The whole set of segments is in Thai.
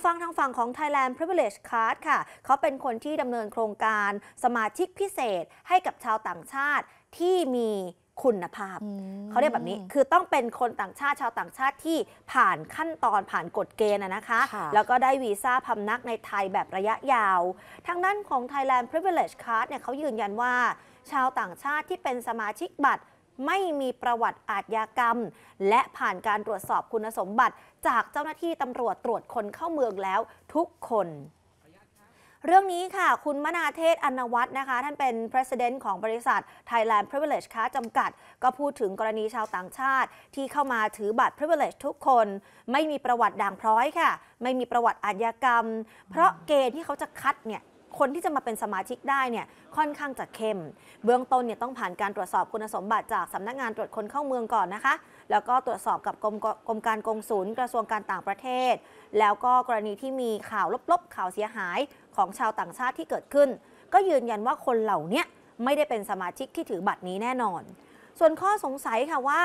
าฟังทางฝั่งของ Thailand Privilege Card ค่ะ เขาเป็นคนที่ดำเนินโครงการสมาชิกพิเศษให้กับชาวต่างชาติที่มีคุณภาพ เขาเรียกแบบนี้คือต้องเป็นคนต่างชาติชาวต่างชาติที่ผ่านขั้นตอนผ่านกฎเกณฑ์นะคะ แล้วก็ได้วีซ่าพำนักในไทยแบบระยะยาวทางด้านของ Thailand Privilege Card เนี่ยเขายืนยันว่า ชาวต่างชาติที่เป็นสมาชิกบัตรไม่มีประวัติอาทยากรรม และผ่านการตรวจสอบคุณสมบัติจากเจ้าหน้าที่ตำรวจตรวจคนเข้าเมืองแล้วทุกคน เรื่องนี้ค่ะ คุณมนาเทศอนวัตนะคะ ท่านเป็น p r e s i d e n ของบริษัท Thailand Privilege ค้าจำกัด ก็พูดถึงกรณีชาวต่างชาติ ที่เข้ามาถือบัตร privilege ทุกคน ไม่มีประวัติด่างพร้อยค่ะ ไม่มีประวัติอาญากรรม เพราะเกณฑ์ที่เขาจะคัดเนี่ยคนที่จะมาเป็นสมาชิกได้เนี่ยค่อนข้างจะเข้มเบื้องต้นเนี่ยต้องผ่านการตรวจสอบคุณสมบัติจากสำนักงานตรวจคนเข้าเมืองก่อนนะคะ แล้วก็ตรวจสอบกับกรมกรมการกงสุลกระทรวงการต่างประเทศ แล้วก็กรณีที่มีข่าวลบๆ ข่าวเสียหายของชาวต่างชาติที่เกิดขึ้น ก็ยืนยันว่าคนเหล่านี้ไม่ได้เป็นสมาชิกที่ถือบัตรนี้แน่นอน ส่วนข้อสงสัยค่ะว่า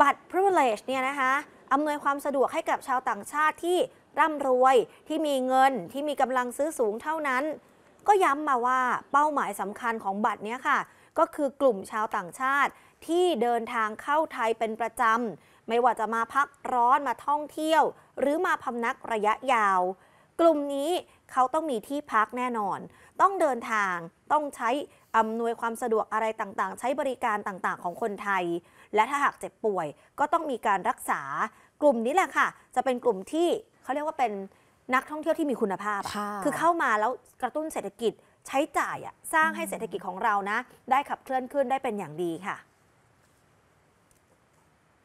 บัตร privilege เนี่ยนะคะอำนวยความสะดวกให้กับชาวต่างชาติที่ร่ำรวยที่มีเงินที่มีกำลังซื้อสูงเท่านั้น ก็ย้ำมาว่าเป้าหมายสำคัญของบัตรนี้ค่ะ ก็คือกลุ่มชาวต่างชาติที่เดินทางเข้าไทยเป็นประจำไม่ว่าจะมาพักร้อนมาท่องเที่ยว หรือมาพำนักระยะยาว กลุ่มนี้เขาต้องมีที่พักแน่นอน ต้องเดินทางต้องใช้อำนวยความสะดวกอะไรต่างๆ ใช้บริการต่างๆของคนไทย และถ้าหากเจ็บป่วยก็ต้องมีการรักษา กลุ่มนี้แหละค่ะจะเป็นกลุ่มที่เขาเรียกว่าเป็นนักท่องเที่ยวที่มีคุณภาพ คือเข้ามาแล้วกระตุ้นเศรษฐกิจใช้จ่ายสร้างให้เศรษฐกิจของเรานะ ได้ขับเคลื่อนขึ้นได้เป็นอย่างดีค่ะ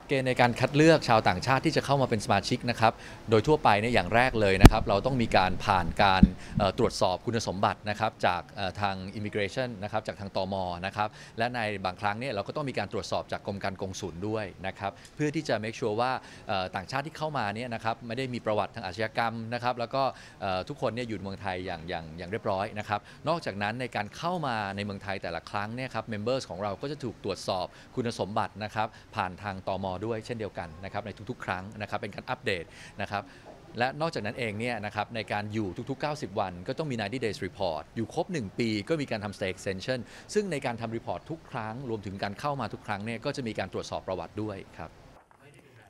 เกณฑ์ในการคัดเลือกชาวต่างชาติที่จะเข้ามาเป็นสมาชิกนะครับโดยทั่วไปเนี่ยอย่างแรกเลยนะครับเราต้องมีการผ่านการตรวจสอบคุณสมบัตินะครับจากทาง Immigration นะครับจากทางตมนะครับและในบางครั้งเนี่ยเราก็ต้องมีการตรวจสอบจากกรมการกงสุลด้วยนะครับเพื่อที่จะ make sure ว่าต่างชาติที่เข้ามาเนี่ยนะครับไม่ได้มีประวัติทางอาชญากรรมนะครับแล้วก็ทุกคนเนี่ยอยู่เมืองไทยอย่างอย่างอย่างเรียบร้อยนะครับนอกจากนั้นในการเข้ามาในเมืองไทยแต่ละครั้งเนี่ยครับเมมเบอร์ของเราก็จะถูกตรวจสอบคุณสมบัตินะครับผ่านทางตมด้วยเช่นเดียวกันนะครับ ในทุกๆครั้งนะครับเป็นการอัปเดตนะครับ และนอกจากนั้นเองเนี่ยนะครับ ในการอยู่ทุกๆ 90 วันก็ต้องมี 90 days report อยู่ครบ 1 ปีก็มีการทำ stay extension ซึ่งในการทำ report ทุกครั้ง รวมถึงการเข้ามาทุกครั้งเนี่ย ก็จะมีการตรวจสอบประวัติด้วยครับ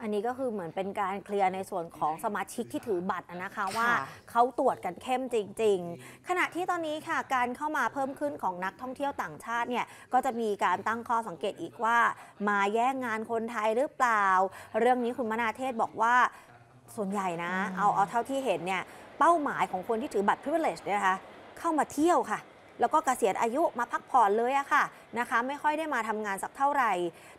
อันนี้ก็คือเหมือนเป็นการเคลียร์ในส่วนของสมาชิกที่ถือบัตรนะคะว่าเขาตรวจกันเข้มจริงๆ ขณะที่ตอนนี้ค่ะการเข้ามาเพิ่มขึ้นของนักท่องเที่ยวต่างชาติเนี่ยก็จะมีการตั้งข้อสังเกตอีกว่า มาแย่งงานคนไทยหรือเปล่า เรื่องนี้คุณมนาเทศบอกว่าส่วนใหญ่นะเอาเอาเท่าที่เห็นเนี่ยเป้าหมายของคนที่ถือบัตร privilege นะคะเข้ามาเที่ยวค่ะแล้วก็เกษียณอายุมาพักผ่อนเลยอะค่ะนะคะ ไม่ค่อยได้มาทำงานสักเท่าไหร่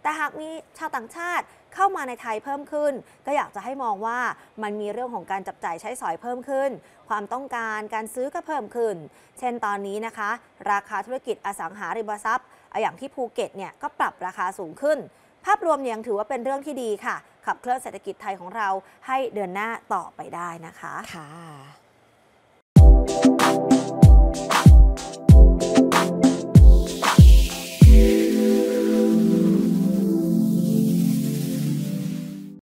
แต่หากมีชาวต่างชาติเข้ามาในไทยเพิ่มขึ้น ก็อยากจะให้มองว่ามันมีเรื่องของการจับจ่ายใช้สอยเพิ่มขึ้น ความต้องการการซื้อก็เพิ่มขึ้น เช่นตอนนี้นะคะ ราคาธุรกิจอสังหาริมทรัพย์อย่างที่ภูเก็ตเนี่ยก็ปรับราคาสูงขึ้น ภาพรวมยังถือว่าเป็นเรื่องที่ดีค่ะขับเคลื่อนเศรษฐกิจไทยของเราให้เดินหน้าต่อไปได้นะคะค่ะ